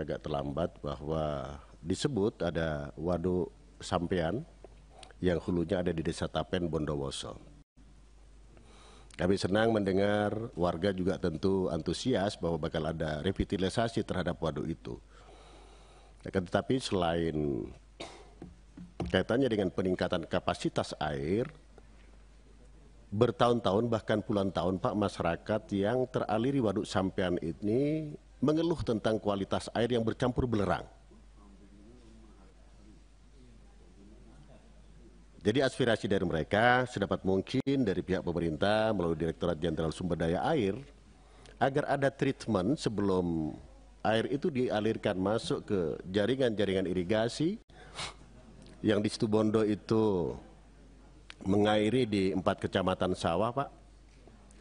kita agak terlambat bahwa disebut ada waduk sampean yang hulunya ada di Desa Tapen Bondowoso. Kami senang mendengar warga juga tentu antusias bahwa bakal ada revitalisasi terhadap waduk itu. tetapi selain kaitannya dengan peningkatan kapasitas air, bertahun-tahun bahkan puluhan tahun Pak masyarakat yang teraliri waduk sampean ini mengeluh tentang kualitas air yang bercampur belerang. Jadi aspirasi dari mereka sedapat mungkin dari pihak pemerintah melalui Direktorat Jenderal Sumber Daya Air agar ada treatment sebelum air itu dialirkan masuk ke jaringan-jaringan irigasi yang di situ itu mengairi di empat kecamatan sawah Pak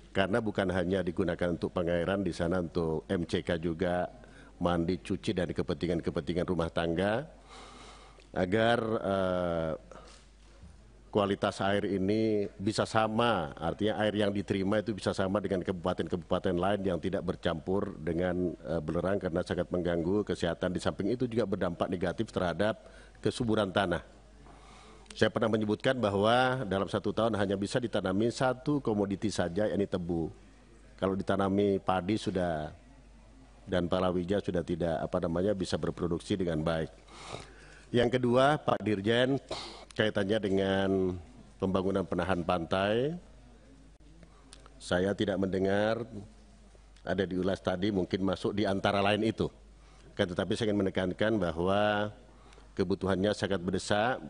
karena bukan hanya digunakan untuk pengairan di sana untuk MCK juga mandi cuci dan kepentingan-kepentingan rumah tangga agar uh, kualitas air ini bisa sama artinya air yang diterima itu bisa sama dengan kabupaten-kabupaten lain yang tidak bercampur dengan uh, belerang karena sangat mengganggu kesehatan di samping itu juga berdampak negatif terhadap kesuburan tanah. Saya pernah menyebutkan bahwa dalam satu tahun hanya bisa ditanami satu komoditi saja, yakni tebu. Kalau ditanami padi sudah dan palawija sudah tidak apa namanya bisa berproduksi dengan baik. Yang kedua, Pak Dirjen, kaitannya dengan pembangunan penahan pantai. Saya tidak mendengar ada diulas tadi mungkin masuk di antara lain itu. Kan tetapi saya ingin menekankan bahwa kebutuhannya sangat berdesak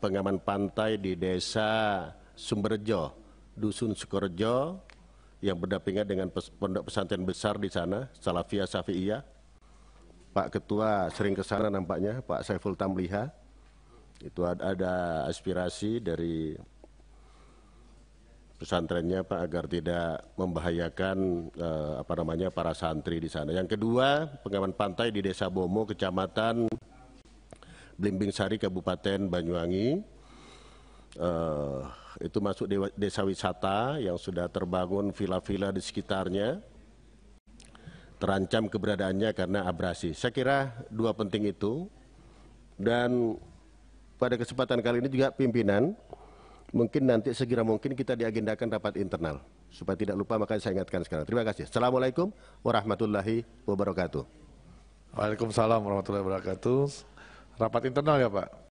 pengaman pantai di desa Sumberjo, Dusun Sukorejo, yang berdampingan dengan pondok pesantren besar di sana, Salafiyah Safiyah. Pak Ketua sering ke sana nampaknya, Pak Saiful Tamliha. Itu ada aspirasi dari pesantrennya Pak agar tidak membahayakan eh, apa namanya para santri di sana. Yang kedua, pengaman pantai di Desa Bomo, Kecamatan Blimbing Sari Kabupaten Banyuwangi uh, itu masuk dewa, desa wisata yang sudah terbangun villa-villa di sekitarnya terancam keberadaannya karena abrasi. Saya kira dua penting itu dan pada kesempatan kali ini juga pimpinan mungkin nanti segera mungkin kita diagendakan rapat internal supaya tidak lupa maka saya ingatkan sekarang. Terima kasih. Assalamualaikum warahmatullahi wabarakatuh. Waalaikumsalam warahmatullahi wabarakatuh rapat internal ya pak